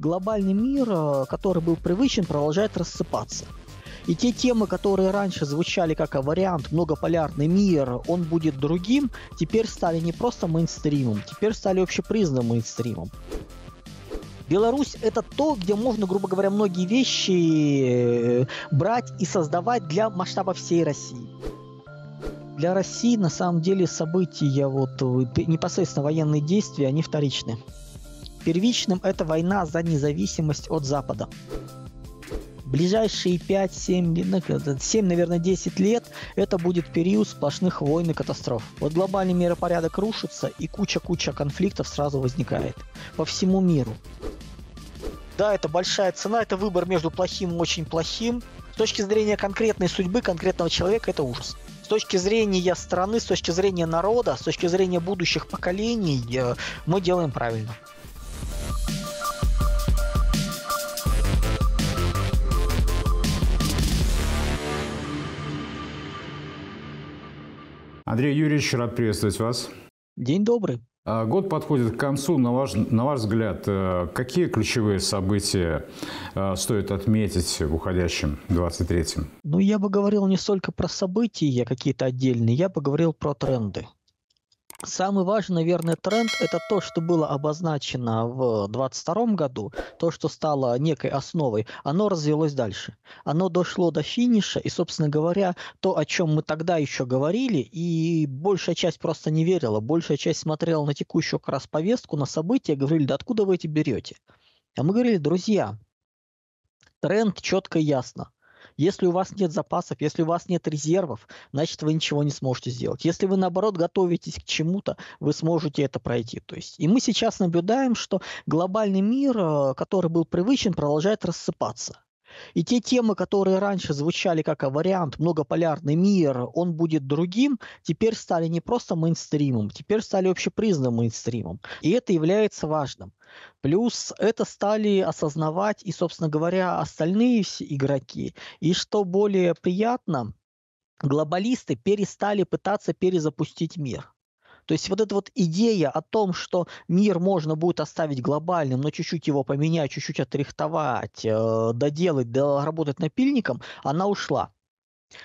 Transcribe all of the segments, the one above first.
глобальный мир, э, который был привычен, продолжает рассыпаться. И те темы, которые раньше звучали как вариант «многополярный мир», он будет другим, теперь стали не просто мейнстримом, теперь стали общепризнанным мейнстримом. Беларусь это то, где можно, грубо говоря, многие вещи э, брать и создавать для масштаба всей России. Для России на самом деле события, вот э, непосредственно военные действия, они вторичны. Первичным это война за независимость от Запада. Ближайшие 5-7, 7, ну, наверное, 10 лет это будет период сплошных войн и катастроф. Вот глобальный миропорядок рушится и куча-куча конфликтов сразу возникает по всему миру. Да, это большая цена, это выбор между плохим и очень плохим. С точки зрения конкретной судьбы конкретного человека это ужас. С точки зрения страны, с точки зрения народа, с точки зрения будущих поколений э, мы делаем правильно. Андрей Юрьевич, рад приветствовать вас. День добрый. А, год подходит к концу. На ваш, на ваш взгляд, э, какие ключевые события э, стоит отметить в уходящем 23-м? Ну, я бы говорил не столько про события какие-то отдельные, я бы говорил про тренды. Самый важный, наверное, тренд – это то, что было обозначено в 2022 году, то, что стало некой основой, оно развелось дальше. Оно дошло до финиша, и, собственно говоря, то, о чем мы тогда еще говорили, и большая часть просто не верила, большая часть смотрела на текущую как раз повестку, на события, говорили, да откуда вы эти берете? А мы говорили, друзья, тренд четко и ясно. Если у вас нет запасов, если у вас нет резервов, значит, вы ничего не сможете сделать. Если вы, наоборот, готовитесь к чему-то, вы сможете это пройти. То есть, и мы сейчас наблюдаем, что глобальный мир, э, который был привычен, продолжает рассыпаться. И те темы, которые раньше звучали как вариант «многополярный мир», он будет другим, теперь стали не просто мейнстримом, теперь стали общепризнанным мейнстримом. И это является важным. Плюс это стали осознавать и, собственно говоря, остальные все игроки. И что более приятно, глобалисты перестали пытаться перезапустить мир. То есть вот эта вот идея о том, что мир можно будет оставить глобальным, но чуть-чуть его поменять, чуть-чуть отрихтовать, э, доделать, доработать напильником, она ушла.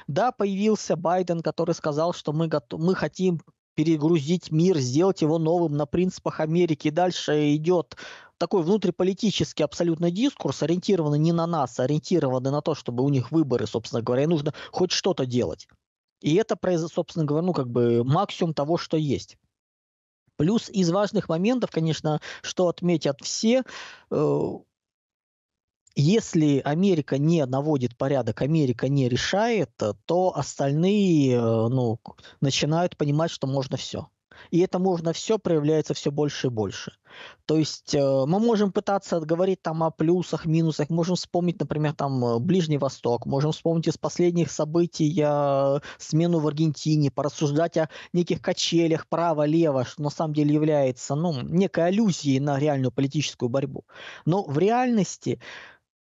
Да, появился Байден, который сказал, что мы, готов, мы хотим перегрузить мир, сделать его новым на принципах Америки. И дальше идет такой внутриполитический абсолютно дискурс, ориентированный не на нас, а ориентированный на то, чтобы у них выборы, собственно говоря, и нужно хоть что-то делать. И это, собственно говоря, ну, как бы максимум того, что есть. Плюс из важных моментов, конечно, что отметят все, э, если Америка не наводит порядок, Америка не решает, э, то остальные э, ну, начинают понимать, что можно все. И это можно все проявляется все больше и больше. То есть э, мы можем пытаться говорить там о плюсах, минусах, можем вспомнить, например, там э, Ближний Восток, можем вспомнить из последних событий э, смену в Аргентине, порассуждать о неких качелях право-лево, что на самом деле является ну, некой аллюзией на реальную политическую борьбу. Но в реальности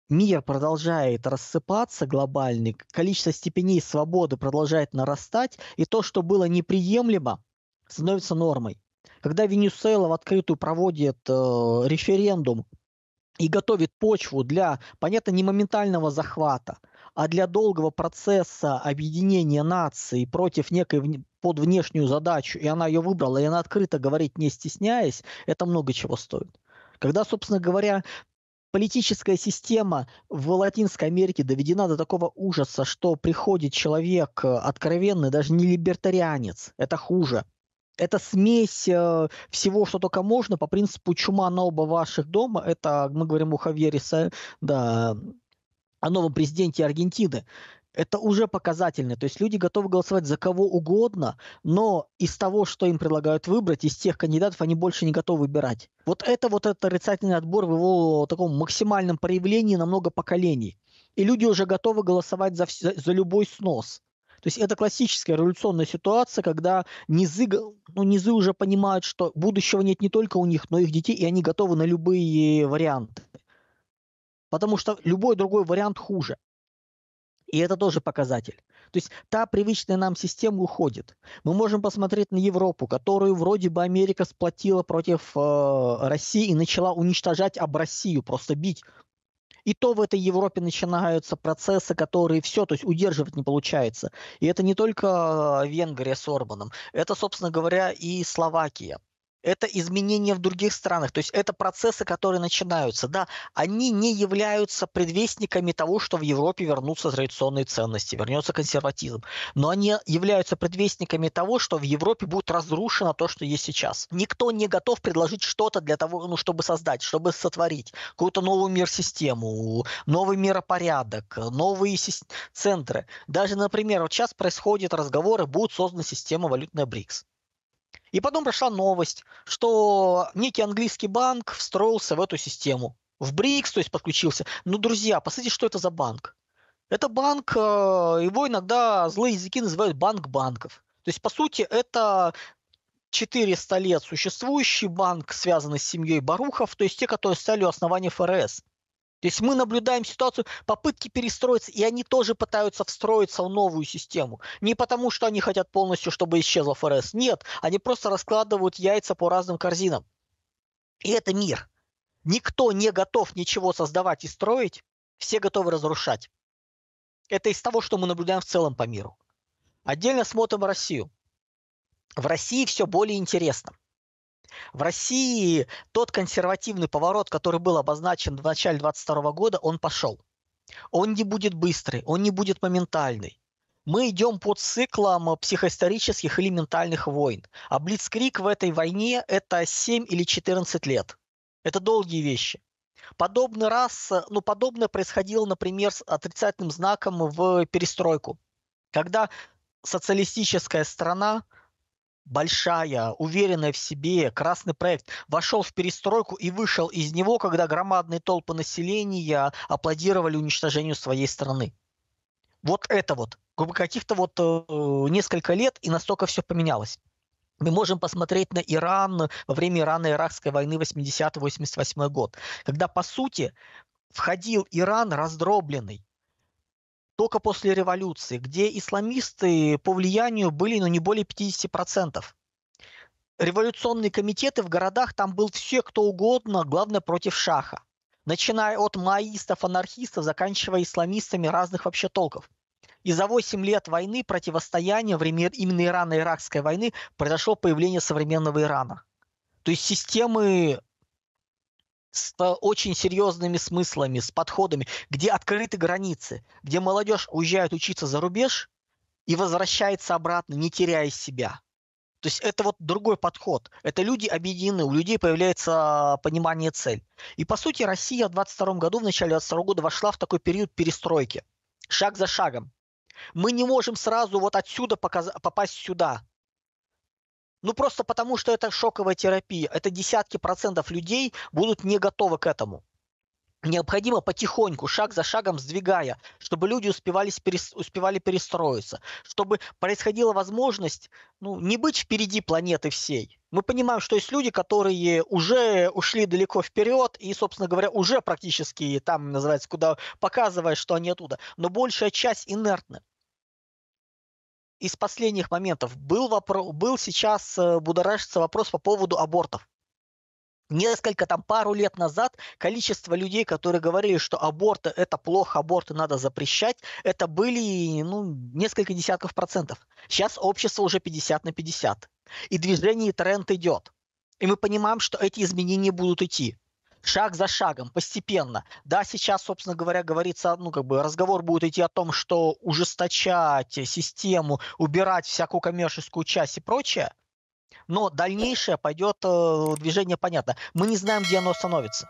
мир продолжает рассыпаться глобальный, количество степеней свободы продолжает нарастать, и то, что было неприемлемо, становится нормой. Когда Венесуэла в открытую проводит э, референдум и готовит почву для, понятно, не моментального захвата, а для долгого процесса объединения наций против некой под внешнюю задачу, и она ее выбрала, и она открыто говорит, не стесняясь, это много чего стоит. Когда, собственно говоря, политическая система в Латинской Америке доведена до такого ужаса, что приходит человек э, откровенный, даже не либертарианец, это хуже, это смесь э, всего, что только можно, по принципу чума на оба ваших дома. Это мы говорим у Хавьериса, да, о новом президенте Аргентины. Это уже показательно. То есть люди готовы голосовать за кого угодно, но из того, что им предлагают выбрать, из тех кандидатов они больше не готовы выбирать. Вот это вот это рицательный отбор в его таком максимальном проявлении на много поколений. И люди уже готовы голосовать за, за любой снос. То есть это классическая революционная ситуация, когда низы, ну, низы уже понимают, что будущего нет не только у них, но и их детей, и они готовы на любые варианты. Потому что любой другой вариант хуже. И это тоже показатель. То есть та привычная нам система уходит. Мы можем посмотреть на Европу, которую вроде бы Америка сплотила против э, России и начала уничтожать об Россию, просто бить и то в этой Европе начинаются процессы, которые все, то есть удерживать не получается. И это не только э, Венгрия с Орбаном, это, собственно говоря, и Словакия это изменения в других странах, то есть это процессы, которые начинаются, да, они не являются предвестниками того, что в Европе вернутся традиционные ценности, вернется консерватизм, но они являются предвестниками того, что в Европе будет разрушено то, что есть сейчас. Никто не готов предложить что-то для того, ну, чтобы создать, чтобы сотворить какую-то новую мир-систему, новый миропорядок, новые центры. Даже, например, вот сейчас происходят разговоры, будет создана система валютная БРИКС. И потом прошла новость, что некий английский банк встроился в эту систему. В БРИКС, то есть подключился. Ну, друзья, посмотрите, что это за банк. Это банк, э, его иногда злые языки называют банк банков. То есть, по сути, это 400 лет существующий банк, связанный с семьей Барухов, то есть те, которые стали у основания ФРС. То есть мы наблюдаем ситуацию, попытки перестроиться, и они тоже пытаются встроиться в новую систему. Не потому, что они хотят полностью, чтобы исчезла ФРС. Нет, они просто раскладывают яйца по разным корзинам. И это мир. Никто не готов ничего создавать и строить, все готовы разрушать. Это из того, что мы наблюдаем в целом по миру. Отдельно смотрим Россию. В России все более интересно. В России тот консервативный поворот, который был обозначен в начале 2022 года, он пошел. Он не будет быстрый, он не будет моментальный. Мы идем по циклам психоисторических или ментальных войн. А Блицкрик в этой войне – это 7 или 14 лет. Это долгие вещи. Подобный раз, ну, подобное происходило, например, с отрицательным знаком в перестройку, когда социалистическая страна большая, уверенная в себе, красный проект, вошел в перестройку и вышел из него, когда громадные толпы населения аплодировали уничтожению своей страны. Вот это вот. Каких-то вот э, несколько лет и настолько все поменялось. Мы можем посмотреть на Иран во время Ирано-Иракской войны 80-88 год, когда, по сути, входил Иран раздробленный, только после революции, где исламисты по влиянию были, но ну, не более 50%. Революционные комитеты в городах, там был все кто угодно, главное против шаха. Начиная от маистов, анархистов, заканчивая исламистами разных вообще толков. И за 8 лет войны, противостояния времен именно Ирана-Иракской войны произошло появление современного Ирана. То есть системы с э, очень серьезными смыслами, с подходами, где открыты границы, где молодежь уезжает учиться за рубеж и возвращается обратно, не теряя себя. То есть это вот другой подход. Это люди объединены, у людей появляется а, понимание цель. И по сути Россия в 22 году, в начале 22 года вошла в такой период перестройки. Шаг за шагом. Мы не можем сразу вот отсюда попасть сюда. Ну, просто потому, что это шоковая терапия. Это десятки процентов людей будут не готовы к этому. Необходимо потихоньку, шаг за шагом сдвигая, чтобы люди успевали, перестроиться, чтобы происходила возможность ну, не быть впереди планеты всей. Мы понимаем, что есть люди, которые уже ушли далеко вперед и, собственно говоря, уже практически там, называется, куда показывая, что они оттуда. Но большая часть инертна из последних моментов. Был, вопрос, был сейчас э, будоражится вопрос по поводу абортов. Несколько, там, пару лет назад количество людей, которые говорили, что аборты – это плохо, аборты надо запрещать, это были, ну, несколько десятков процентов. Сейчас общество уже 50 на 50. И движение, и тренд идет. И мы понимаем, что эти изменения будут идти шаг за шагом, постепенно. Да, сейчас, собственно говоря, говорится, ну, как бы разговор будет идти о том, что ужесточать систему, убирать всякую коммерческую часть и прочее, но дальнейшее пойдет э, движение понятно. Мы не знаем, где оно остановится.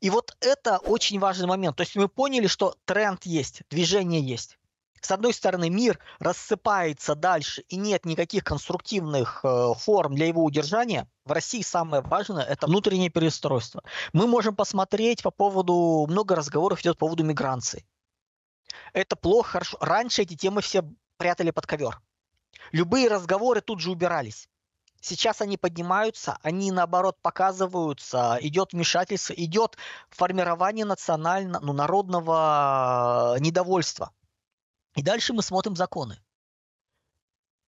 И вот это очень важный момент. То есть мы поняли, что тренд есть, движение есть с одной стороны, мир рассыпается дальше, и нет никаких конструктивных э, форм для его удержания. В России самое важное – это внутреннее перестройство. Мы можем посмотреть по поводу, много разговоров идет по поводу миграции. Это плохо, хорошо. Раньше эти темы все прятали под ковер. Любые разговоры тут же убирались. Сейчас они поднимаются, они наоборот показываются, идет вмешательство, идет формирование национального, ну, народного э, недовольства – и дальше мы смотрим законы.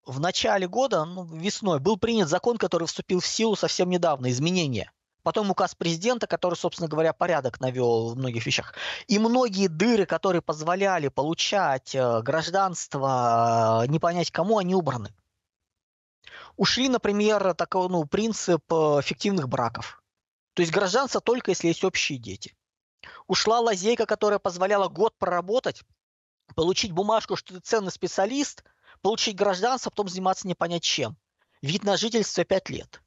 В начале года, ну, весной, был принят закон, который вступил в силу совсем недавно, изменения. Потом указ президента, который, собственно говоря, порядок навел в многих вещах. И многие дыры, которые позволяли получать э, гражданство, э, не понять кому, они убраны. Ушли, например, такой ну, принцип э, фиктивных браков. То есть гражданство только если есть общие дети. Ушла лазейка, которая позволяла год проработать, получить бумажку, что ты ценный специалист, получить гражданство, потом заниматься непонятно чем. Вид на жительство 5 лет.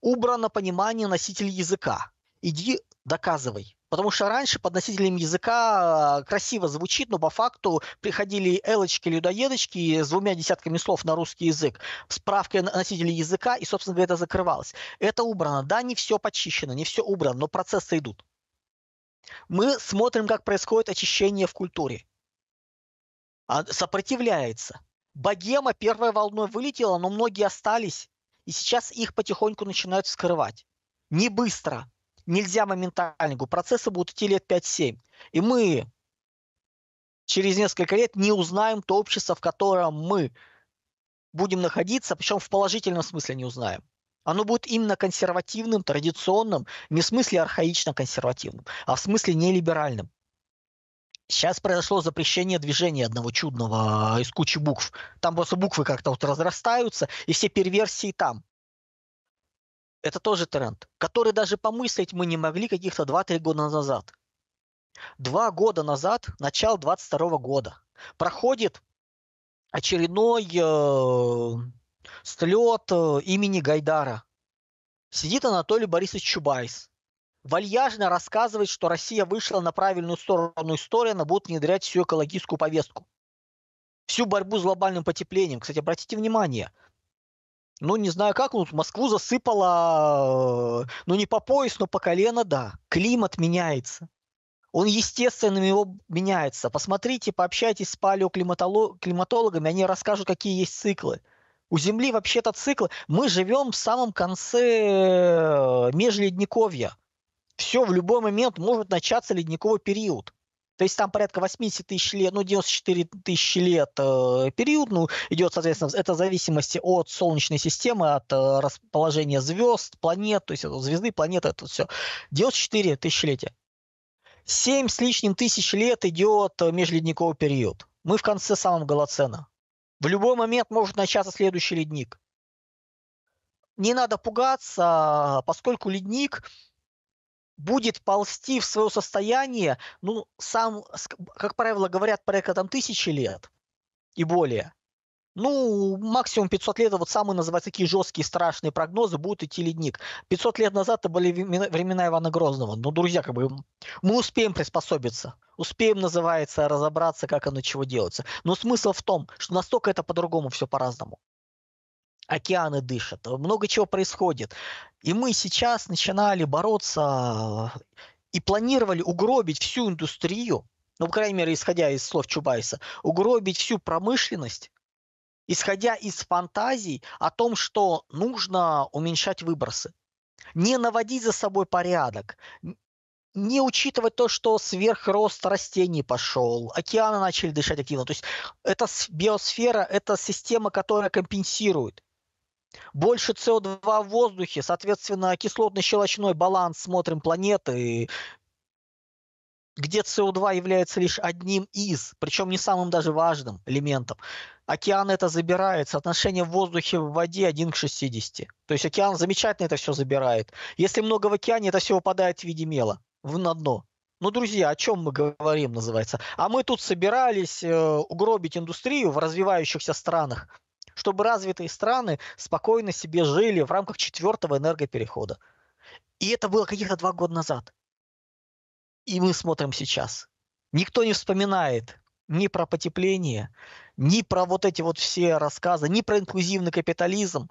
Убрано понимание носителя языка. Иди доказывай. Потому что раньше под носителем языка а, красиво звучит, но по факту приходили элочки, людоедочки с двумя десятками слов на русский язык, справкой носителя языка, и, собственно говоря, это закрывалось. Это убрано. Да, не все почищено, не все убрано, но процессы идут. Мы смотрим, как происходит очищение в культуре. А, сопротивляется. Богема первой волной вылетела, но многие остались, и сейчас их потихоньку начинают скрывать. Не быстро, нельзя моментально. Процессы будут идти лет 5-7. И мы через несколько лет не узнаем то общество, в котором мы будем находиться, причем в положительном смысле не узнаем. Оно будет именно консервативным, традиционным, не в смысле архаично-консервативным, а в смысле нелиберальным. Сейчас произошло запрещение движения одного чудного а, из кучи букв. Там просто буквы как-то вот разрастаются, и все перверсии там. Это тоже тренд, который даже помыслить мы не могли каких-то 2-3 года назад. Два года назад, начало 22 года, проходит очередной э, слет э, имени Гайдара. Сидит Анатолий Борисович Чубайс вальяжно рассказывает, что Россия вышла на правильную сторону истории, она будет внедрять всю экологическую повестку. Всю борьбу с глобальным потеплением. Кстати, обратите внимание, ну, не знаю как, ну, Москву засыпало, э, ну, не по пояс, но по колено, да. Климат меняется. Он естественным его меняется. Посмотрите, пообщайтесь с палеоклиматологами, они расскажут, какие есть циклы. У Земли вообще-то циклы. Мы живем в самом конце э, межледниковья все, в любой момент может начаться ледниковый период. То есть там порядка 80 тысяч лет, ну 94 тысячи лет э, период, ну идет, соответственно, это в зависимости от Солнечной системы, от э, расположения звезд, планет, то есть это звезды, планеты, это все. 94 тысячелетия. 7 с лишним тысяч лет идет э, межледниковый период. Мы в конце самого Голоцена. В любой момент может начаться следующий ледник. Не надо пугаться, поскольку ледник будет ползти в свое состояние, ну, сам, как правило, говорят про эко там тысячи лет и более. Ну, максимум 500 лет, а вот самые, называют такие жесткие, страшные прогнозы, будет идти ледник. 500 лет назад это были времена Ивана Грозного. Но ну, друзья, как бы мы успеем приспособиться. Успеем, называется, разобраться, как оно, чего делается. Но смысл в том, что настолько это по-другому все по-разному океаны дышат, э, много чего происходит. И мы сейчас начинали бороться э, и планировали угробить всю индустрию, ну, по крайней мере, исходя из слов Чубайса, угробить всю промышленность, исходя из фантазий о том, что нужно уменьшать выбросы, не наводить за собой порядок, не учитывать то, что сверхрост растений пошел, океаны начали дышать активно. То есть эта биосфера, это система, которая компенсирует больше СО2 в воздухе, соответственно, кислотно-щелочной баланс смотрим планеты, где СО2 является лишь одним из, причем не самым даже важным элементом. Океан это забирает, соотношение в воздухе в воде 1 к 60. То есть океан замечательно это все забирает. Если много в океане, это все выпадает в виде мела в, на дно. Ну, друзья, о чем мы говорим, называется. А мы тут собирались э, угробить индустрию в развивающихся странах чтобы развитые страны спокойно себе жили в рамках четвертого энергоперехода. И это было каких-то два года назад. И мы смотрим сейчас. Никто не вспоминает ни про потепление, ни про вот эти вот все рассказы, ни про инклюзивный капитализм.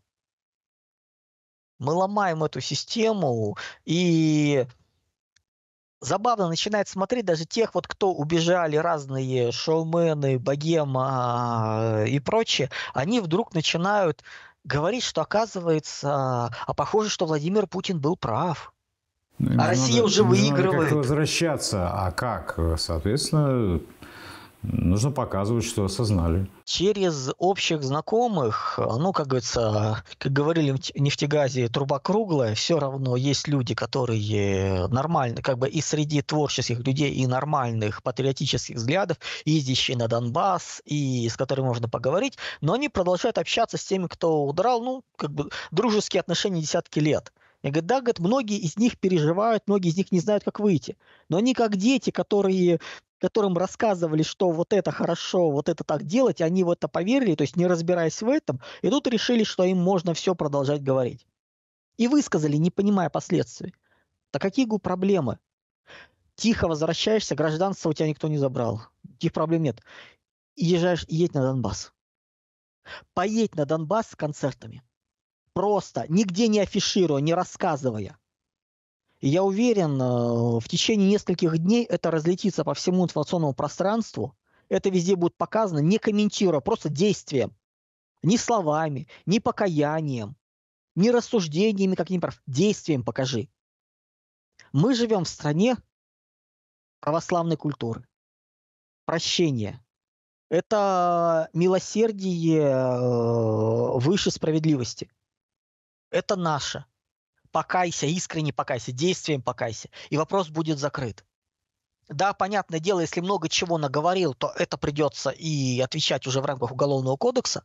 Мы ломаем эту систему, и забавно начинает смотреть даже тех, вот кто убежали, разные шоумены, богема и прочее, они вдруг начинают говорить, что оказывается, а похоже, что Владимир Путин был прав. Ну, а Россия надо, уже выигрывает. Надо возвращаться. А как? Соответственно, Нужно показывать, что осознали. Через общих знакомых, ну, как говорится, как говорили в нефтегазе, труба круглая, все равно есть люди, которые нормально, как бы и среди творческих людей, и нормальных патриотических взглядов, ездящие на Донбасс, и с которыми можно поговорить, но они продолжают общаться с теми, кто удрал, ну, как бы дружеские отношения десятки лет. Я говорю, да, говорит, многие из них переживают, многие из них не знают, как выйти. Но они как дети, которые которым рассказывали, что вот это хорошо, вот это так делать, они в это поверили, то есть не разбираясь в этом, и тут решили, что им можно все продолжать говорить. И высказали, не понимая последствий. Да какие проблемы? Тихо возвращаешься, гражданство у тебя никто не забрал. Никаких проблем нет. Езжаешь, едь на Донбасс. Поедь на Донбасс с концертами. Просто, нигде не афишируя, не рассказывая – и я уверен, э, в течение нескольких дней это разлетится по всему информационному пространству. Это везде будет показано, не комментируя, а просто действием. Ни словами, ни покаянием, ни рассуждениями какими-то, действием покажи. Мы живем в стране православной культуры. Прощение. Это милосердие э, выше справедливости. Это наше – покайся, искренне покайся, действием покайся, и вопрос будет закрыт. Да, понятное дело, если много чего наговорил, то это придется и отвечать уже в рамках Уголовного кодекса.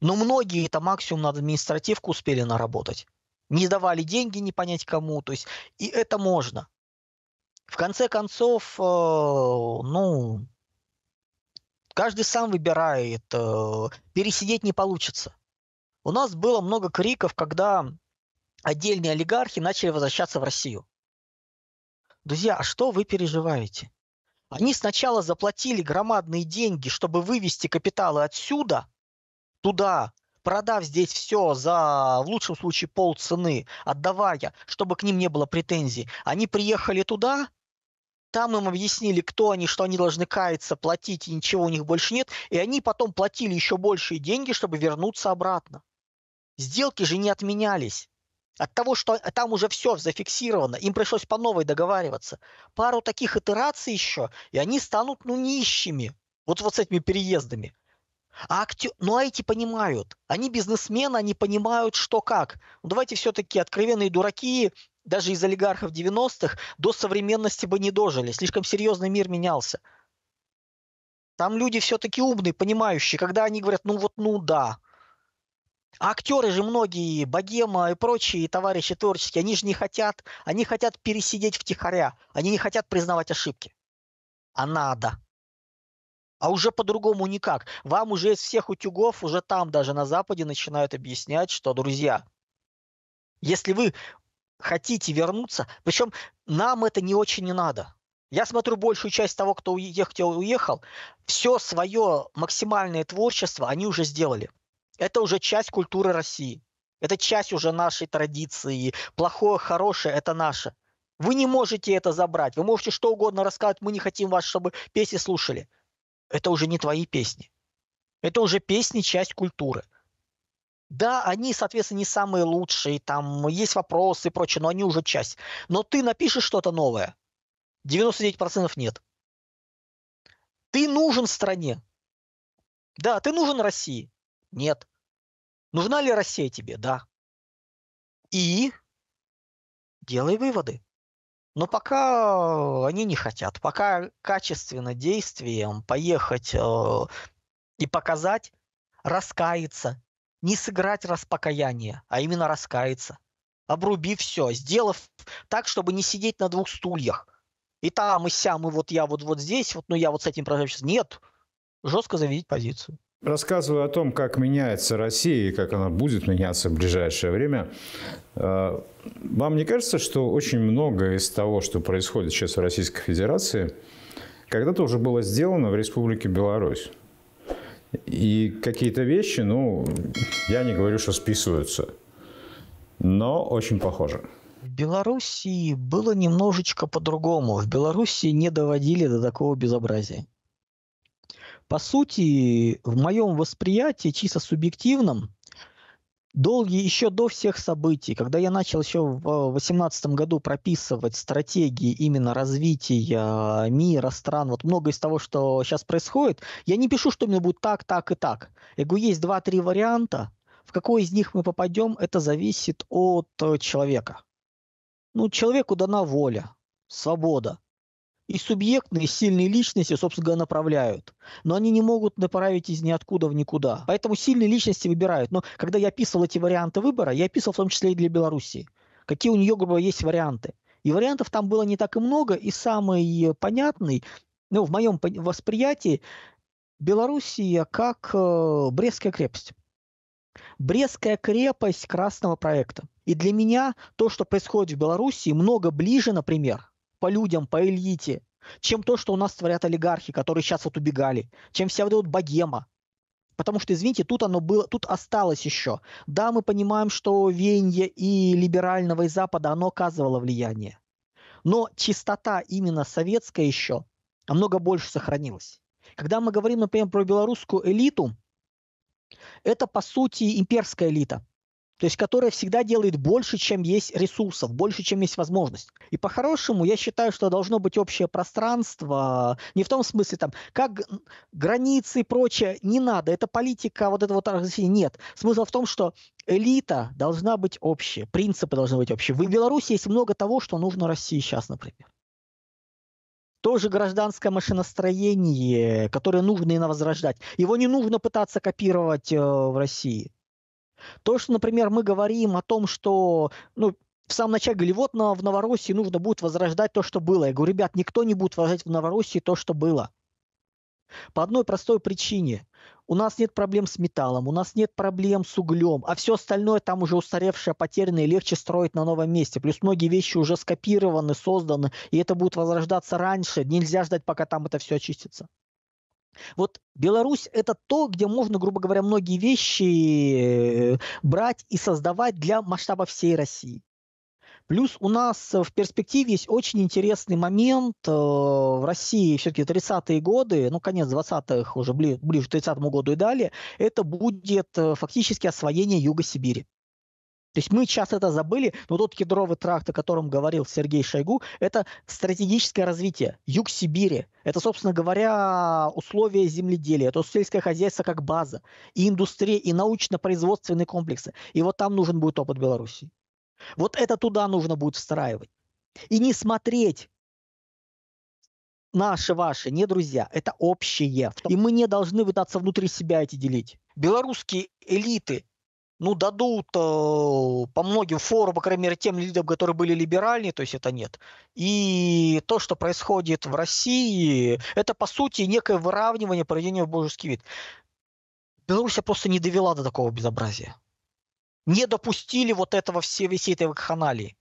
Но многие это максимум на административку успели наработать. Не давали деньги не понять кому, то есть и это можно. В конце концов, э, ну, каждый сам выбирает, э, пересидеть не получится. У нас было много криков, когда отдельные олигархи начали возвращаться в Россию. Друзья, а что вы переживаете? Они сначала заплатили громадные деньги, чтобы вывести капиталы отсюда, туда, продав здесь все за, в лучшем случае, пол цены, отдавая, чтобы к ним не было претензий. Они приехали туда, там им объяснили, кто они, что они должны каяться, платить, и ничего у них больше нет. И они потом платили еще большие деньги, чтобы вернуться обратно. Сделки же не отменялись. От того, что там уже все зафиксировано, им пришлось по новой договариваться. Пару таких итераций еще, и они станут ну нищими. Вот, вот с этими переездами. А актё... Ну, а эти понимают. Они бизнесмены, они понимают, что как. Ну, давайте все-таки откровенные дураки, даже из олигархов 90-х, до современности бы не дожили. Слишком серьезный мир менялся. Там люди все-таки умные, понимающие. Когда они говорят, ну вот, ну да – а актеры же многие, Богема и прочие товарищи творческие, они же не хотят, они хотят пересидеть в втихаря, они не хотят признавать ошибки. А надо. А уже по-другому никак. Вам уже из всех утюгов, уже там даже на Западе начинают объяснять, что, друзья, если вы хотите вернуться, причем нам это не очень не надо. Я смотрю большую часть того, кто уехал, уехал, все свое максимальное творчество они уже сделали это уже часть культуры России. Это часть уже нашей традиции. Плохое, хорошее – это наше. Вы не можете это забрать. Вы можете что угодно рассказывать. Мы не хотим вас, чтобы песни слушали. Это уже не твои песни. Это уже песни – часть культуры. Да, они, соответственно, не самые лучшие, там есть вопросы и прочее, но они уже часть. Но ты напишешь что-то новое, 99% нет. Ты нужен стране. Да, ты нужен России. Нет. Нужна ли Россия тебе? Да. И делай выводы. Но пока они не хотят, пока качественно действием поехать э, и показать, раскаяться, не сыграть распокаяние, а именно раскаяться. Обруби все, сделав так, чтобы не сидеть на двух стульях. И там, и сям, и вот я вот, вот здесь, вот, ну я вот с этим сейчас. Нет, жестко заведить позицию. Рассказывая о том, как меняется Россия и как она будет меняться в ближайшее время, а, вам не кажется, что очень многое из того, что происходит сейчас в Российской Федерации, когда-то уже было сделано в Республике Беларусь? И какие-то вещи, ну, я не говорю, что списываются, но очень похоже. В Белоруссии было немножечко по-другому. В Белоруссии не доводили до такого безобразия. По сути, в моем восприятии, чисто субъективном, долгие еще до всех событий, когда я начал еще в 2018 году прописывать стратегии именно развития мира, стран, вот многое из того, что сейчас происходит, я не пишу, что мне будет так, так и так. Я говорю, есть два-три варианта, в какой из них мы попадем, это зависит от человека. Ну, человеку дана воля, свобода. И субъектные, сильные личности, собственно направляют. Но они не могут направить из ниоткуда в никуда. Поэтому сильные личности выбирают. Но когда я писал эти варианты выбора, я писал в том числе и для Белоруссии. Какие у нее, грубо говоря, есть варианты. И вариантов там было не так и много. И самый понятный, ну, в моем восприятии, Белоруссия как э, Брестская крепость. Брестская крепость красного проекта. И для меня то, что происходит в Беларуси, много ближе, например, по людям, по элите, чем то, что у нас творят олигархи, которые сейчас вот убегали, чем вся вот эта вот богема. Потому что, извините, тут оно было, тут осталось еще. Да, мы понимаем, что веяние и либерального, и Запада, оно оказывало влияние. Но чистота именно советская еще намного больше сохранилась. Когда мы говорим, например, про белорусскую элиту, это, по сути, имперская элита – то есть которая всегда делает больше, чем есть ресурсов, больше, чем есть возможность. И по-хорошему, я считаю, что должно быть общее пространство, не в том смысле, там, как границы и прочее, не надо, это политика, вот этого вот нет. Смысл в том, что элита должна быть общая, принципы должны быть общие. В Беларуси есть много того, что нужно России сейчас, например тоже гражданское машиностроение, которое нужно и возрождать. Его не нужно пытаться копировать э, в России. То, что, например, мы говорим о том, что ну, в самом начале говорили, вот на, в Новороссии нужно будет возрождать то, что было. Я говорю, ребят, никто не будет возрождать в Новороссии то, что было. По одной простой причине. У нас нет проблем с металлом, у нас нет проблем с углем, а все остальное там уже устаревшее, потерянное, легче строить на новом месте. Плюс многие вещи уже скопированы, созданы, и это будет возрождаться раньше. Нельзя ждать, пока там это все очистится. Вот Беларусь – это то, где можно, грубо говоря, многие вещи э, брать и создавать для масштаба всей России. Плюс у нас э, в перспективе есть очень интересный момент. Э, в России все-таки 30-е годы, ну, конец 20-х, уже ближе к 30-му году и далее, это будет фактически освоение юго Сибири. То есть мы сейчас это забыли, но тот кедровый тракт, о котором говорил Сергей Шойгу, это стратегическое развитие. Юг Сибири. Это, собственно говоря, условия земледелия, это сельское хозяйство как база, и индустрия, и научно-производственные комплексы. И вот там нужен будет опыт Беларуси. Вот это туда нужно будет встраивать. И не смотреть наши, ваши, не друзья, это общее. И мы не должны пытаться внутри себя эти делить. Белорусские элиты ну, дадут э, по многим форумам, по крайней мере, тем лидерам, которые были либеральнее, то есть это нет. И то, что происходит в России, это, по сути, некое выравнивание, проведение в божеский вид. Беларусь просто не довела до такого безобразия. Не допустили вот этого все, всей этой вакханалии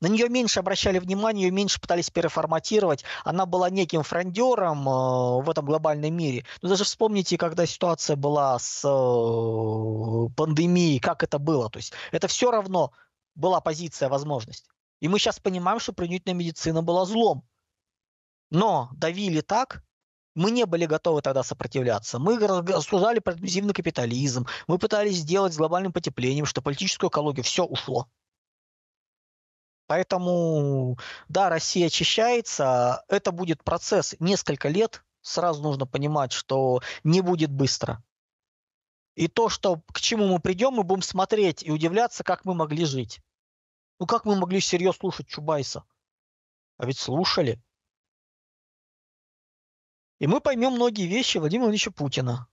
на нее меньше обращали внимание, ее меньше пытались переформатировать. Она была неким фрондером э, в этом глобальном мире. Но даже вспомните, когда ситуация была с э, пандемией, как это было. То есть это все равно была позиция, возможность. И мы сейчас понимаем, что принудительная медицина была злом. Но давили так, мы не были готовы тогда сопротивляться. Мы рассуждали про капитализм, мы пытались сделать с глобальным потеплением, что политическую экологию все ушло. Поэтому, да, Россия очищается, а это будет процесс несколько лет, сразу нужно понимать, что не будет быстро. И то, что, к чему мы придем, мы будем смотреть и удивляться, как мы могли жить. Ну как мы могли серьезно слушать Чубайса? А ведь слушали. И мы поймем многие вещи Владимира Владимировича Путина,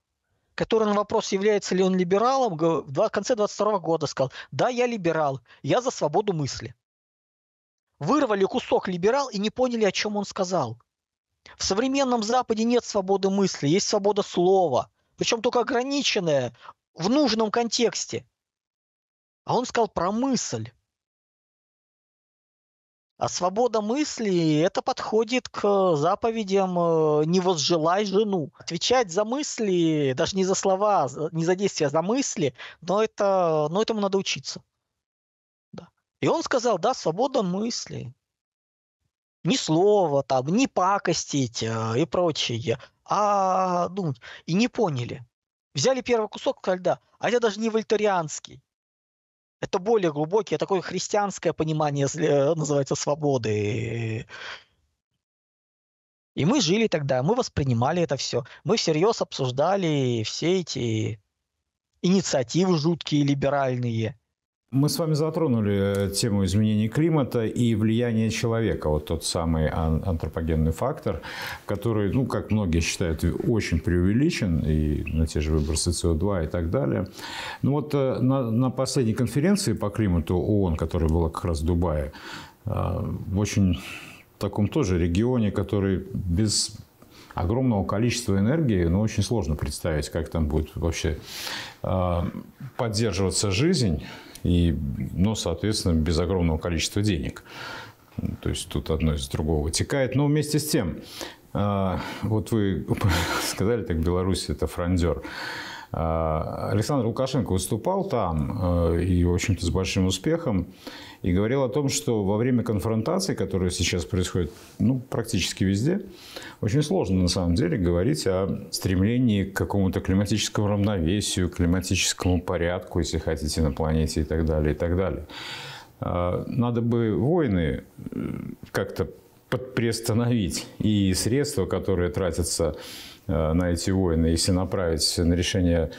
который на вопрос, является ли он либералом, в конце 22 года сказал, да, я либерал, я за свободу мысли вырвали кусок либерал и не поняли, о чем он сказал. В современном Западе нет свободы мысли, есть свобода слова, причем только ограниченная в нужном контексте. А он сказал про мысль. А свобода мысли – это подходит к заповедям э, «не возжелай жену». Отвечать за мысли, даже не за слова, не за действия, а за мысли, но, это, но этому надо учиться. И он сказал, да, свобода мысли. Ни слова там, не пакостить э, и прочее, а думать. Ну, и не поняли. Взяли первый кусок льда, а это даже не вольтерианский. Это более глубокий, такое христианское понимание э, называется свободы. И мы жили тогда, мы воспринимали это все. Мы всерьез обсуждали все эти инициативы жуткие, либеральные. Мы с вами затронули э, тему изменений климата и влияния человека, вот тот самый антропогенный фактор, который, ну, как многие считают, очень преувеличен и на те же выбросы СО2 и так далее. Ну вот э, на, на последней конференции по климату ООН, которая была как раз в Дубае, э, в очень таком тоже регионе, который без огромного количества энергии, ну, очень сложно представить, как там будет вообще а, поддерживаться жизнь, и, ну, соответственно, без огромного количества денег. То есть тут одно из другого вытекает. Но вместе с тем, а, вот вы сказали, так Беларусь это фрондер. А, Александр Лукашенко выступал там, а, и, в общем-то, с большим успехом, и говорил о том, что во время конфронтации, которая сейчас происходит ну, практически везде, очень сложно, на самом деле, говорить о стремлении к какому-то климатическому равновесию, климатическому порядку, если хотите, на планете и так далее, и так далее. А, надо бы войны э, как-то приостановить и средства, которые тратятся Э, на эти войны, если направить на решение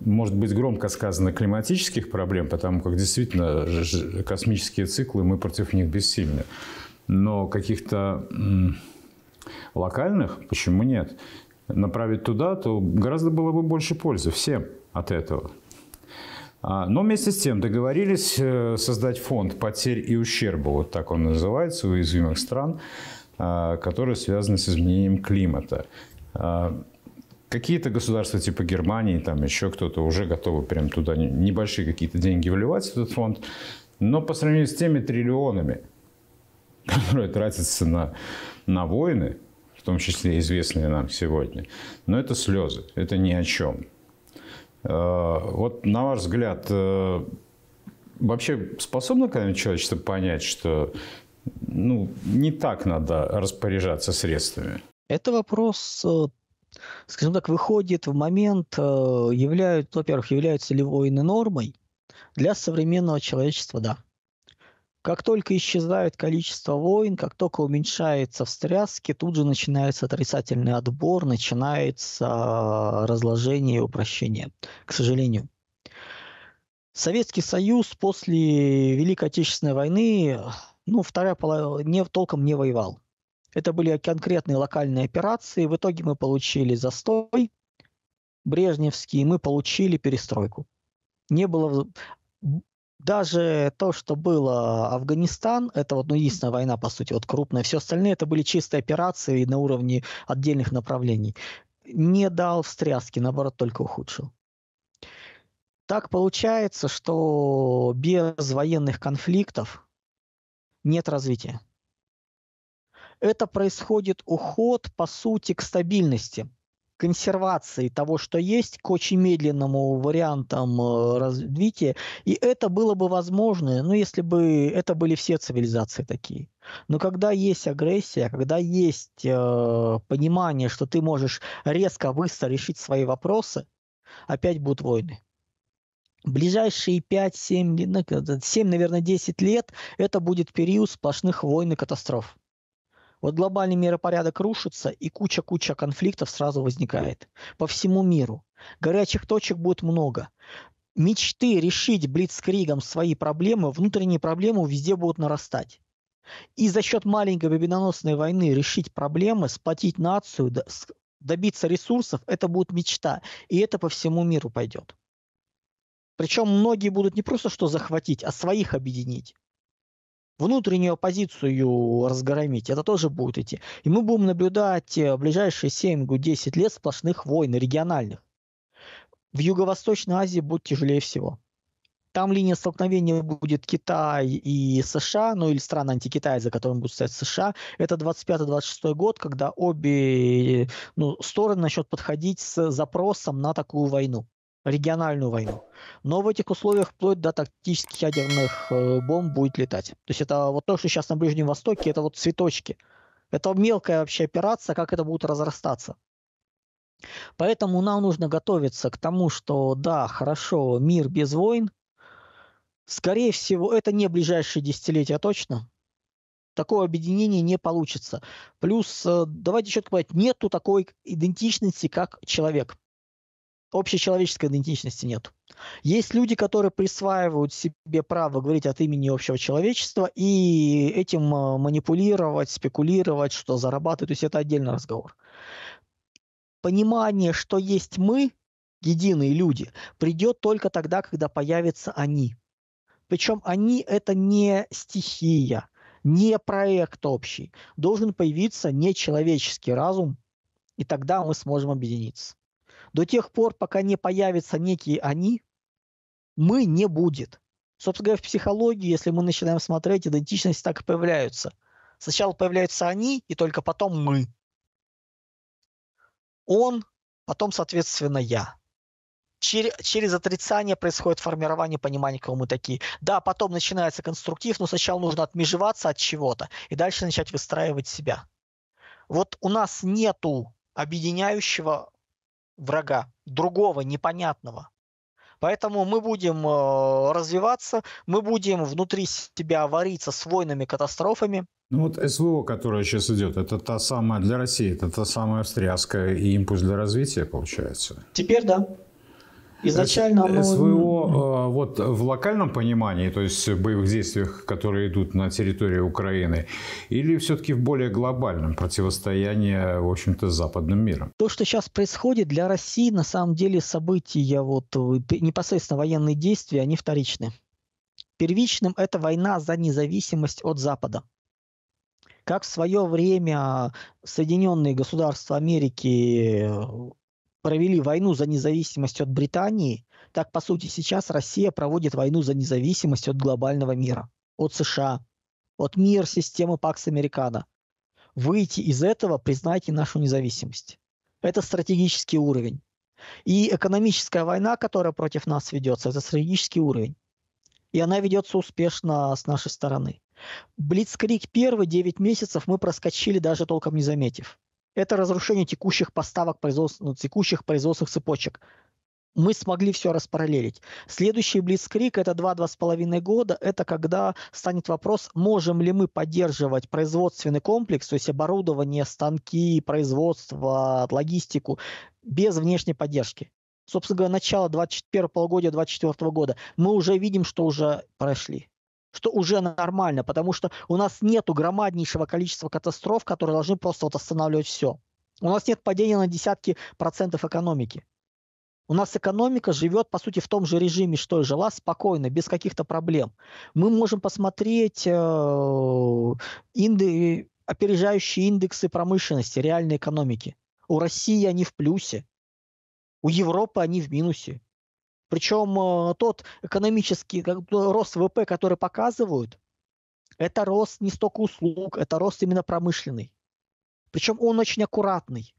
может быть громко сказано климатических проблем, потому как действительно космические циклы, мы против них бессильны. Но каких-то локальных, почему нет? Направить туда, то гораздо было бы больше пользы всем от этого. А, но вместе с тем договорились э, создать фонд потерь и ущерба, вот так он называется, уязвимых стран, а, которые связаны с изменением климата. А, какие-то государства типа Германии, там еще кто-то уже готовы прям туда небольшие какие-то деньги вливать в этот фонд. Но по сравнению с теми триллионами, которые тратятся на, на войны, в том числе известные нам сегодня, но ну, это слезы, это ни о чем. А, вот на ваш взгляд, э, вообще способно когда-нибудь человечество понять, что ну, не так надо распоряжаться средствами? Это вопрос, э, скажем так, выходит в момент, э, являют, ну, во-первых, являются ли войны нормой? Для современного человечества – да. Как только исчезает количество войн, как только уменьшается встряски, тут же начинается отрицательный отбор, начинается э, разложение и упрощение, к сожалению. Советский Союз после Великой Отечественной войны, ну, вторая половина, не, толком не воевал. Это были конкретные локальные операции. В итоге мы получили застой брежневский, мы получили перестройку. Не было... Даже то, что было Афганистан, это вот ну, единственная война, по сути, вот крупная. Все остальные это были чистые операции на уровне отдельных направлений. Не дал встряски, наоборот, только ухудшил. Так получается, что без военных конфликтов нет развития это происходит уход, по сути, к стабильности консервации того, что есть, к очень медленному вариантам э, развития. И это было бы возможно, ну, если бы это были все цивилизации такие. Но когда есть агрессия, когда есть э, понимание, что ты можешь резко, быстро решить свои вопросы, опять будут войны. Ближайшие 5-7, 7, ну, наверное, 10 лет это будет период сплошных войн и катастроф. Вот глобальный миропорядок рушится, и куча-куча конфликтов сразу возникает по всему миру. Горячих точек будет много. Мечты решить блицкригом свои проблемы, внутренние проблемы везде будут нарастать. И за счет маленькой победоносной войны решить проблемы, сплотить нацию, добиться ресурсов, это будет мечта. И это по всему миру пойдет. Причем многие будут не просто что захватить, а своих объединить внутреннюю оппозицию разгромить, это тоже будет идти. И мы будем наблюдать в э, ближайшие 7-10 лет сплошных войн региональных. В Юго-Восточной Азии будет тяжелее всего. Там линия столкновения будет Китай и США, ну или страны антикитая, за которым будут стоять США. Это 25-26 год, когда обе э, ну, стороны начнут подходить с запросом на такую войну региональную войну. Но в этих условиях вплоть до тактических ядерных э, бомб будет летать. То есть это вот то, что сейчас на Ближнем Востоке, это вот цветочки. Это мелкая вообще операция, как это будет разрастаться. Поэтому нам нужно готовиться к тому, что да, хорошо, мир без войн. Скорее всего, это не ближайшие десятилетия точно. Такое объединение не получится. Плюс, э, давайте четко понять, нету такой идентичности, как человек общечеловеческой идентичности нет. Есть люди, которые присваивают себе право говорить от имени общего человечества и этим э, манипулировать, спекулировать, что зарабатывать. То есть это отдельный разговор. Понимание, что есть мы, единые люди, придет только тогда, когда появятся они. Причем они – это не стихия, не проект общий. Должен появиться нечеловеческий разум, и тогда мы сможем объединиться. До тех пор, пока не появятся некие они, мы не будет. Собственно говоря, в психологии, если мы начинаем смотреть, идентичность так и появляются. Сначала появляются они, и только потом мы. Он, потом, соответственно, я. Через, через отрицание происходит формирование понимания, кого мы такие. Да, потом начинается конструктив, но сначала нужно отмежеваться от чего-то и дальше начать выстраивать себя. Вот у нас нету объединяющего врага, другого, непонятного. Поэтому мы будем э, развиваться, мы будем внутри себя вариться с войнами, катастрофами. Ну вот СВО, которая сейчас идет, это та самая для России, это та самая встряска и импульс для развития, получается. Теперь да. Изначально э, оно... СВО э, вот в локальном понимании, то есть в боевых действиях, которые идут на территории Украины, или все-таки в более глобальном противостоянии, в общем-то, с западным миром? То, что сейчас происходит для России, на самом деле события, вот, э, непосредственно военные действия, они вторичны. Первичным это война за независимость от Запада как в свое время Соединенные Государства Америки провели войну за независимость от Британии, так по сути сейчас Россия проводит войну за независимость от глобального мира, от США, от мир системы Пакс Американо. Выйти из этого, признайте нашу независимость. Это стратегический уровень. И экономическая война, которая против нас ведется, это стратегический уровень. И она ведется успешно с нашей стороны. Блицкрик первые 9 месяцев мы проскочили, даже толком не заметив это разрушение текущих поставок производств, ну, текущих производственных цепочек. Мы смогли все распараллелить. Следующий Блицкрик – это 2-2,5 года. Это когда станет вопрос, можем ли мы поддерживать производственный комплекс, то есть оборудование, станки, производство, логистику, без внешней поддержки. Собственно говоря, начало 21 полугодия 2024 года. Мы уже видим, что уже прошли что уже нормально, потому что у нас нет громаднейшего количества катастроф, которые должны просто вот останавливать все. У нас нет падения на десятки процентов экономики. У нас экономика живет, по сути, в том же режиме, что и жила, спокойно, без каких-то проблем. Мы можем посмотреть э, инды, опережающие индексы промышленности, реальной экономики. У России они в плюсе, у Европы они в минусе, причем э, тот экономический рост ВВП, который показывают, это рост не столько услуг, это рост именно промышленный. Причем он очень аккуратный.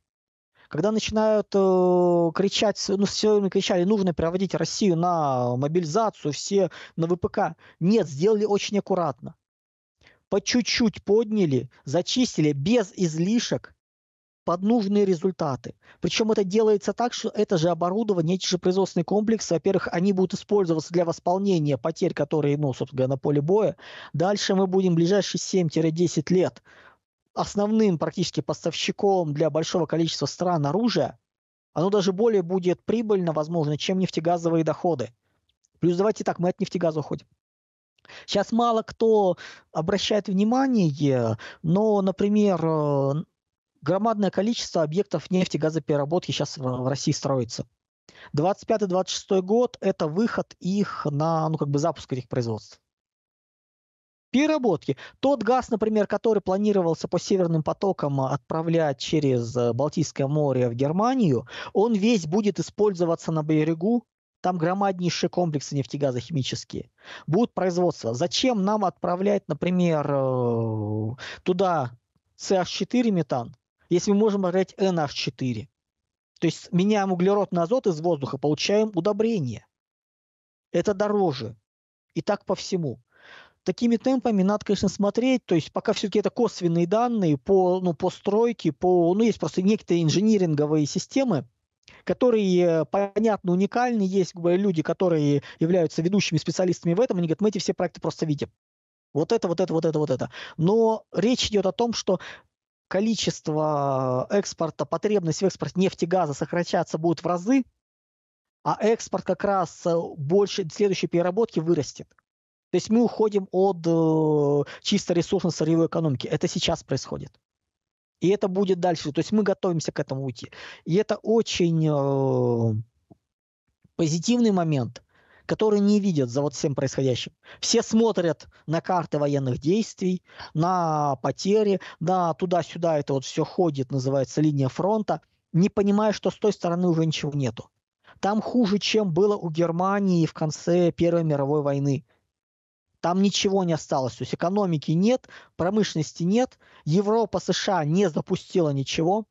Когда начинают э, кричать, ну все время кричали, нужно проводить Россию на мобилизацию, все на ВПК. Нет, сделали очень аккуратно. По чуть-чуть подняли, зачистили без излишек, под нужные результаты. Причем это делается так, что это же оборудование, эти же производственные комплексы, во-первых, они будут использоваться для восполнения потерь, которые, ну, собственно, на поле боя. Дальше мы будем в ближайшие 7-10 лет основным практически поставщиком для большого количества стран оружия, оно даже более будет прибыльно, возможно, чем нефтегазовые доходы. Плюс давайте так, мы от нефтегаза уходим. Сейчас мало кто обращает внимание, но, например, э, громадное количество объектов нефтегазопереработки сейчас в России строится. 25-26 год – это выход их на, ну, как бы запуск этих производств. Переработки. Тот газ, например, который планировался по северным потокам отправлять через э, Балтийское море в Германию, он весь будет использоваться на берегу там громаднейшие комплексы нефтегазохимические. Будут производства. Зачем нам отправлять, например, э, туда CH4 метан, если мы можем рассмотреть NH4. То есть меняем углерод на азот из воздуха, получаем удобрение. Это дороже. И так по всему. Такими темпами надо, конечно, смотреть. То есть пока все-таки это косвенные данные по, ну, по стройке, по, ну, есть просто некоторые инжиниринговые системы, которые, э, понятно, уникальны. Есть люди, которые являются ведущими специалистами в этом, они говорят, мы эти все проекты просто видим. Вот это, вот это, вот это, вот это. Но речь идет о том, что количество э, экспорта, потребность в экспорте нефти, газа сокращаться будет в разы, а экспорт как раз э, больше следующей переработки вырастет. То есть мы уходим от э, чисто ресурсно-сырьевой экономики. Это сейчас происходит. И это будет дальше. То есть мы готовимся к этому уйти. И это очень э, позитивный момент которые не видят за вот всем происходящим. Все смотрят на карты военных действий, на потери, на туда-сюда это вот все ходит, называется линия фронта, не понимая, что с той стороны уже ничего нету. Там хуже, чем было у Германии в конце Первой мировой войны. Там ничего не осталось. То есть экономики нет, промышленности нет. Европа, США не запустила ничего.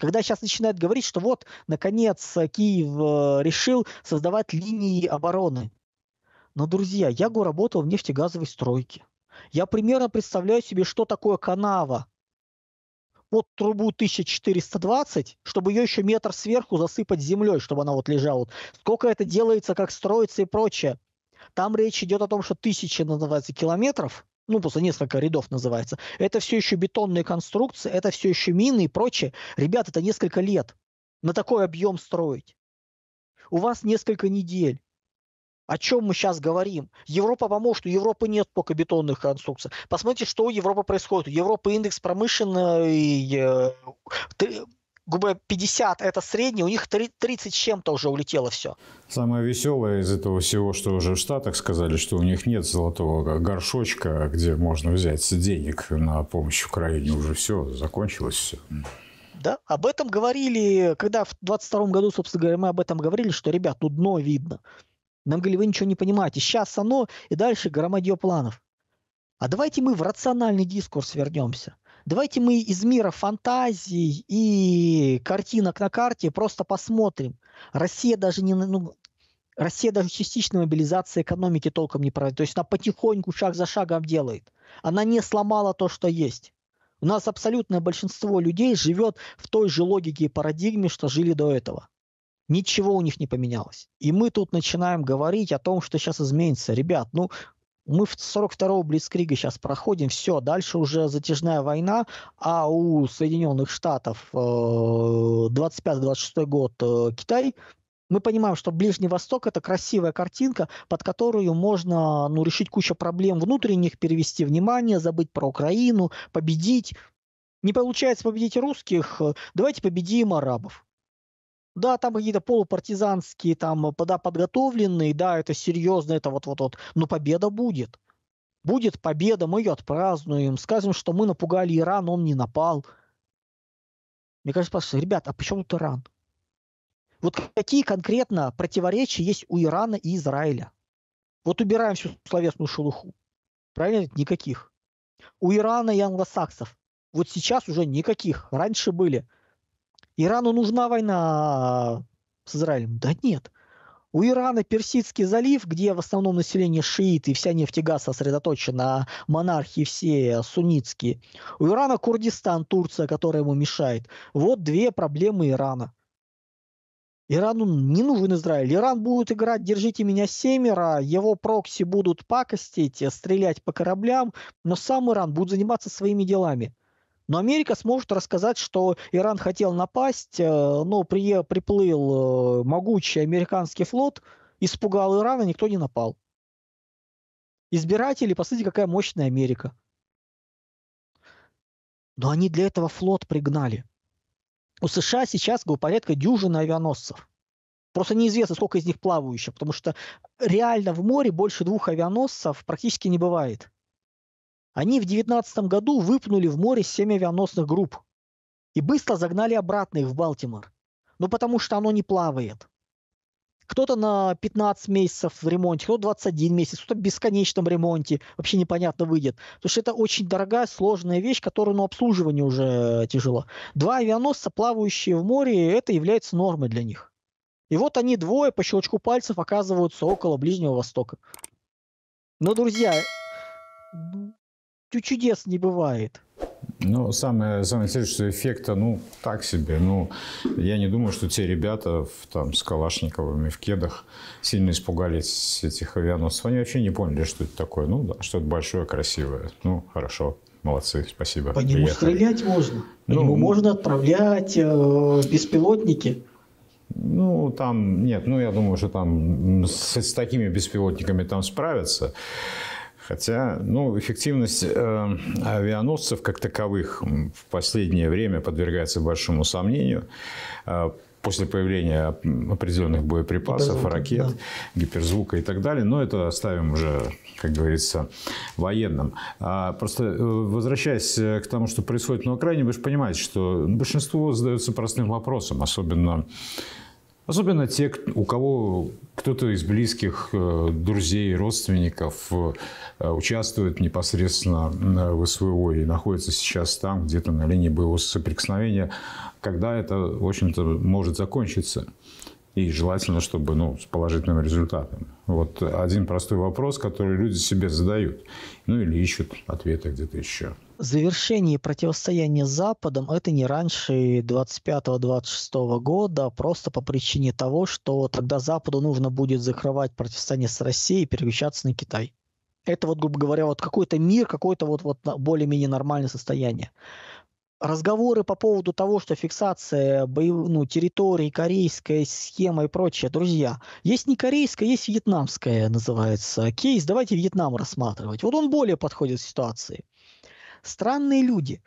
Когда сейчас начинают говорить, что вот, наконец, Киев э, решил создавать линии обороны. Но, друзья, Яго работал в нефтегазовой стройке. Я примерно представляю себе, что такое канава. Вот трубу 1420, чтобы ее еще метр сверху засыпать землей, чтобы она вот лежала. Сколько это делается, как строится и прочее. Там речь идет о том, что тысячи, называется, километров – ну, просто несколько рядов называется. Это все еще бетонные конструкции, это все еще мины и прочее. Ребят, это несколько лет на такой объем строить. У вас несколько недель. О чем мы сейчас говорим? Европа поможет, у Европы нет пока бетонных конструкций. Посмотрите, что у Европы происходит. У Европы индекс промышленной э, ГБ-50 это средний, у них 30 с чем-то уже улетело все. Самое веселое из этого всего, что уже в Штатах сказали, что у них нет золотого горшочка, где можно взять денег на помощь Украине. Уже все, закончилось все. Да, об этом говорили, когда в 22 году, собственно говоря, мы об этом говорили, что, ребят, ну дно видно. Нам говорили, вы ничего не понимаете. Сейчас оно, и дальше громадье планов. А давайте мы в рациональный дискурс вернемся. Давайте мы из мира фантазий и картинок на карте просто посмотрим. Россия даже не, ну, Россия даже частичной мобилизации экономики толком не проводит. То есть она потихоньку, шаг за шагом делает. Она не сломала то, что есть. У нас абсолютное большинство людей живет в той же логике и парадигме, что жили до этого. Ничего у них не поменялось. И мы тут начинаем говорить о том, что сейчас изменится. Ребят, ну мы в 42-го Блицкрига сейчас проходим, все, дальше уже затяжная война, а у Соединенных Штатов 25-26 э, год э, Китай, мы понимаем, что Ближний Восток это красивая картинка, под которую можно ну, решить кучу проблем внутренних, перевести внимание, забыть про Украину, победить. Не получается победить русских, э, давайте победим арабов. Да, там какие-то полупартизанские, там, э, да, подготовленные, да, это серьезно, это вот-вот-вот. Но победа будет. Будет победа, мы ее отпразднуем, скажем, что мы напугали Иран, он не напал. Мне кажется, просто, ребят, а почему тут Иран? Вот какие конкретно противоречия есть у Ирана и Израиля? Вот убираем всю словесную шелуху. Правильно? Никаких. У Ирана и англосаксов. Вот сейчас уже никаких. Раньше были – Ирану нужна война с Израилем? Да нет. У Ирана Персидский залив, где в основном население шииты и вся нефть и газ сосредоточена, а монархии все суннитские. У Ирана Курдистан, Турция, которая ему мешает. Вот две проблемы Ирана. Ирану не нужен Израиль. Иран будет играть «Держите меня семеро», его прокси будут пакостить, стрелять по кораблям, но сам Иран будет заниматься своими делами – но Америка сможет рассказать, что Иран хотел напасть, э, но при, приплыл э, могучий американский флот, испугал Ирана, никто не напал. Избиратели, посмотрите, какая мощная Америка. Но они для этого флот пригнали. У США сейчас говорю, порядка дюжины авианосцев. Просто неизвестно, сколько из них плавающих, потому что реально в море больше двух авианосцев практически не бывает. Они в 19 году выпнули в море семь авианосных групп и быстро загнали обратно их в Балтимор. Ну, потому что оно не плавает. Кто-то на 15 месяцев в ремонте, кто-то 21 месяц, кто-то в бесконечном ремонте. Вообще непонятно выйдет. Потому что это очень дорогая, сложная вещь, которую ну, обслуживание уже тяжело. Два авианосца, плавающие в море, это является нормой для них. И вот они двое по щелчку пальцев оказываются около Ближнего Востока. Но, ну, друзья, чудес не бывает. Ну, самое, самое интересное, что эффекта, ну, так себе. Ну, я не думаю, что те ребята в, там, с Калашниковыми в кедах сильно испугались этих авианосцев. Они вообще не поняли, что это такое. Ну, да, что-то большое, красивое. Ну, хорошо, молодцы, спасибо. По нему приехали. стрелять можно. По ну, нему можно отправлять э, беспилотники. Ну, там, нет, ну, я думаю, что там с, с такими беспилотниками там справятся. Хотя, ну, эффективность э, авианосцев как таковых в последнее время подвергается большому сомнению. Э, после появления определенных боеприпасов, гиперзвука, ракет, да. гиперзвука и так далее. Но это оставим уже, как говорится, военным. А просто э, возвращаясь э, к тому, что происходит на Украине, вы же понимаете, что ну, большинство задается простым вопросом, особенно Особенно те, у кого кто-то из близких э, друзей, родственников э, участвует непосредственно э, в СВО и находится сейчас там, где-то на линии боевого соприкосновения, когда это, в общем-то, может закончиться. И желательно, чтобы ну, с положительным результатом. Вот один простой вопрос, который люди себе задают. Ну или ищут ответы где-то еще завершении противостояния с Западом это не раньше 25-26 года, а просто по причине того, что тогда Западу нужно будет закрывать противостояние с Россией и переключаться на Китай. Это вот, грубо говоря, вот какой-то мир, какое-то вот, вот более-менее нормальное состояние. Разговоры по поводу того, что фиксация боев... ну, территории, корейская схема и прочее, друзья, есть не корейская, есть вьетнамская называется кейс, давайте Вьетнам рассматривать. Вот он более подходит к ситуации. Странные люди.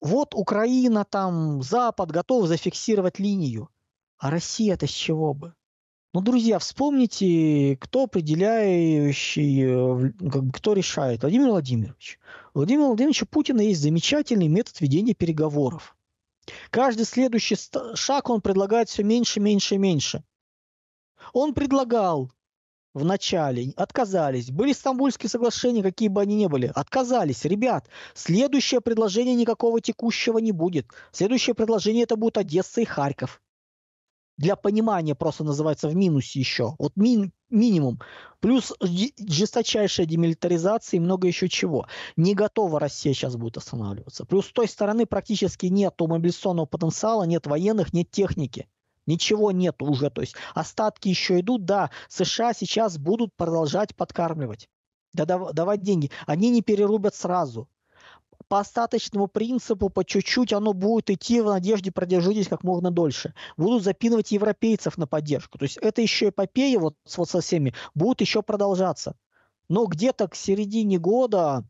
Вот Украина там, Запад готов зафиксировать линию. А Россия-то с чего бы? Ну, друзья, вспомните, кто определяющий, э, кто решает. Владимир Владимирович. Владимир Владимирович Владимировича Путина есть замечательный метод ведения переговоров. Каждый следующий шаг он предлагает все меньше, меньше, меньше. Он предлагал в начале, отказались. Были стамбульские соглашения, какие бы они ни были, отказались. Ребят, следующее предложение никакого текущего не будет. Следующее предложение это будут Одесса и Харьков. Для понимания просто называется в минусе еще. Вот мин, минимум. Плюс жесточайшая демилитаризация и много еще чего. Не готова Россия сейчас будет останавливаться. Плюс с той стороны практически нет мобилизационного потенциала, нет военных, нет техники. Ничего нет уже. То есть остатки еще идут. Да, США сейчас будут продолжать подкармливать. Да, давать деньги. Они не перерубят сразу. По остаточному принципу, по чуть-чуть оно будет идти в надежде продержитесь как можно дольше. Будут запинывать европейцев на поддержку. То есть это еще эпопея вот, вот со всеми будет еще продолжаться. Но где-то к середине года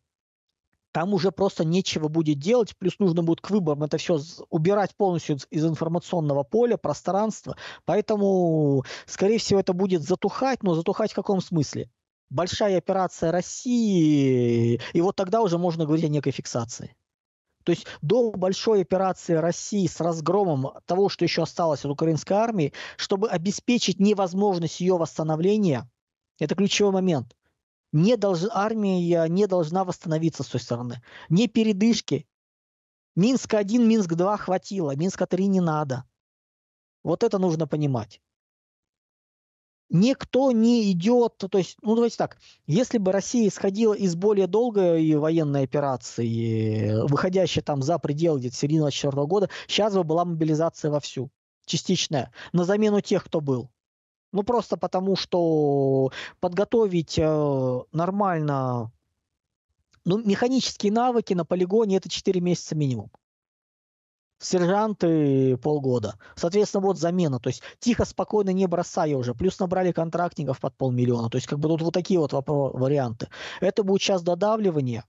там уже просто нечего будет делать, плюс нужно будет к выборам это все убирать полностью из информационного поля, пространства, поэтому, скорее всего, это будет затухать, но затухать в каком смысле? Большая операция России, и вот тогда уже можно говорить о некой фиксации. То есть до большой операции России с разгромом того, что еще осталось от украинской армии, чтобы обеспечить невозможность ее восстановления, это ключевой момент – не долж... Армия не должна восстановиться с той стороны. Не передышки. Минск-1, Минск-2 хватило, Минска-3 не надо. Вот это нужно понимать. Никто не идет, то есть, ну давайте так, если бы Россия исходила из более долгой военной операции, выходящей там за пределы где-то середины 24 года, сейчас бы была мобилизация вовсю, частичная, на замену тех, кто был. Ну, просто потому, что подготовить э, нормально ну, механические навыки на полигоне это 4 месяца минимум. Сержанты полгода. Соответственно, вот замена. То есть тихо, спокойно, не бросая уже. Плюс набрали контрактников под полмиллиона. То есть как бы тут вот такие вот варианты. Это будет сейчас додавливание.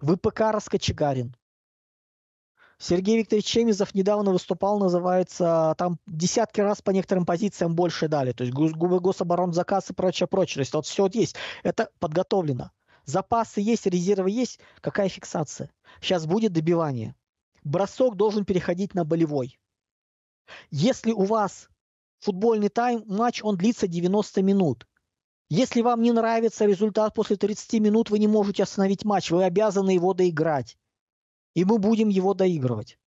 ВПК раскочегарен. Сергей Викторович Чемизов недавно выступал, называется, там десятки раз по некоторым позициям больше дали. То есть гособоронзаказ и прочее, прочее. То есть вот все вот есть. Это подготовлено. Запасы есть, резервы есть. Какая фиксация? Сейчас будет добивание. Бросок должен переходить на болевой. Если у вас футбольный тайм, матч, он длится 90 минут. Если вам не нравится результат после 30 минут, вы не можете остановить матч, вы обязаны его доиграть и мы будем его доигрывать.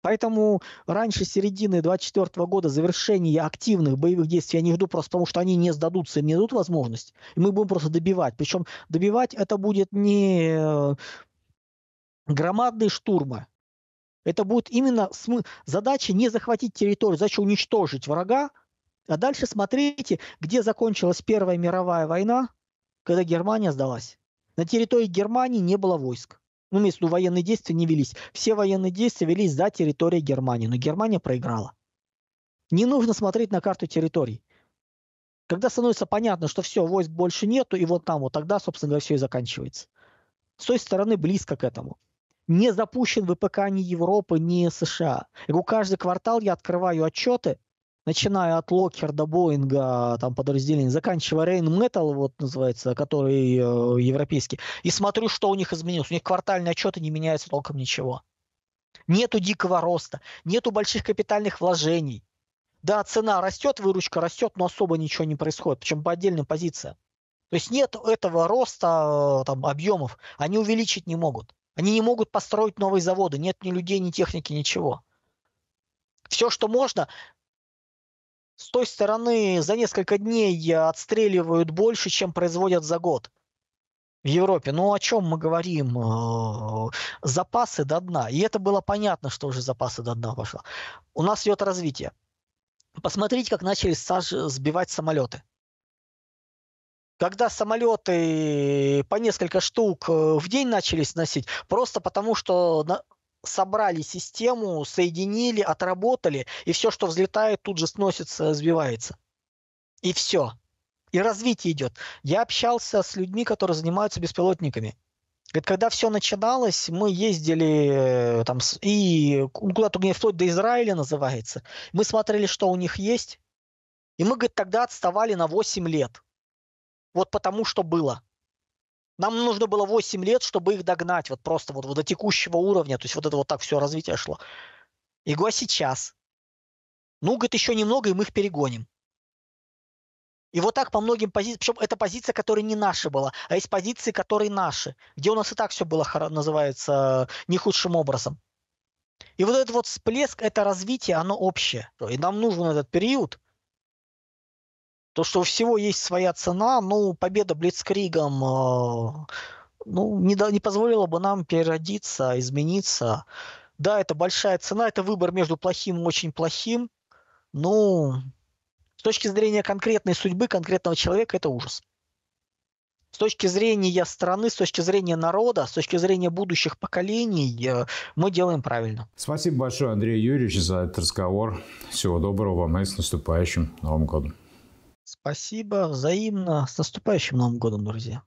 Поэтому раньше середины 24 года завершения активных боевых действий я не жду просто потому, что они не сдадутся, им не дадут возможность. И мы будем просто добивать. Причем добивать это будет не э, громадные штурмы. Это будет именно смы... задача не захватить территорию, задача уничтожить врага. А дальше смотрите, где закончилась Первая мировая война, когда Германия сдалась. На территории Германии не было войск ну, имеется в виду, ну, военные действия не велись. Все военные действия велись за территорией Германии, но Германия проиграла. Не нужно смотреть на карту территорий. Когда становится понятно, что все, войск больше нету, и вот там вот тогда, собственно говоря, все и заканчивается. С той стороны близко к этому. Не запущен ВПК ни Европы, ни США. Я говорю, каждый квартал я открываю отчеты – начиная от Локер до Боинга, там подразделений, заканчивая Рейн Metal, вот называется, который э, европейский, и смотрю, что у них изменилось. У них квартальные отчеты не меняются толком ничего. Нету дикого роста, нету больших капитальных вложений. Да, цена растет, выручка растет, но особо ничего не происходит, причем по отдельным позициям. То есть нет этого роста э, там, объемов, они увеличить не могут. Они не могут построить новые заводы, нет ни людей, ни техники, ничего. Все, что можно, с той стороны за несколько дней отстреливают больше, чем производят за год в Европе. Ну, о чем мы говорим? Э, запасы до дна. И это было понятно, что уже запасы до дна пошло. У нас идет развитие. Посмотрите, как начали сбивать самолеты. Когда самолеты по несколько штук э, в день начали сносить, просто потому что собрали систему, соединили, отработали, и все, что взлетает, тут же сносится, сбивается. И все. И развитие идет. Я общался с людьми, которые занимаются беспилотниками. Говорит, когда все начиналось, мы ездили э, там и куда-то мне вплоть до Израиля называется. Мы смотрели, что у них есть. И мы, говорит, тогда отставали на 8 лет. Вот потому что было. Нам нужно было 8 лет, чтобы их догнать, вот просто вот, вот до текущего уровня, то есть вот это вот так все развитие шло. Его сейчас. Ну, говорит, еще немного, и мы их перегоним. И вот так по многим позициям, причем это позиция, которая не наша была, а есть позиции, которые наши, где у нас и так все было, называется, не худшим образом. И вот этот вот всплеск, это развитие, оно общее. И нам нужен этот период, то, что у всего есть своя цена, ну, победа Блицкригом э, ну, не, до, не позволила бы нам переродиться, измениться. Да, это большая цена, это выбор между плохим и очень плохим. Ну, с точки зрения конкретной судьбы конкретного человека, это ужас. С точки зрения страны, с точки зрения народа, с точки зрения будущих поколений, э, мы делаем правильно. Спасибо большое, Андрей Юрьевич, за этот разговор. Всего доброго вам и с наступающим Новым годом. Спасибо, взаимно. С наступающим Новым годом, друзья.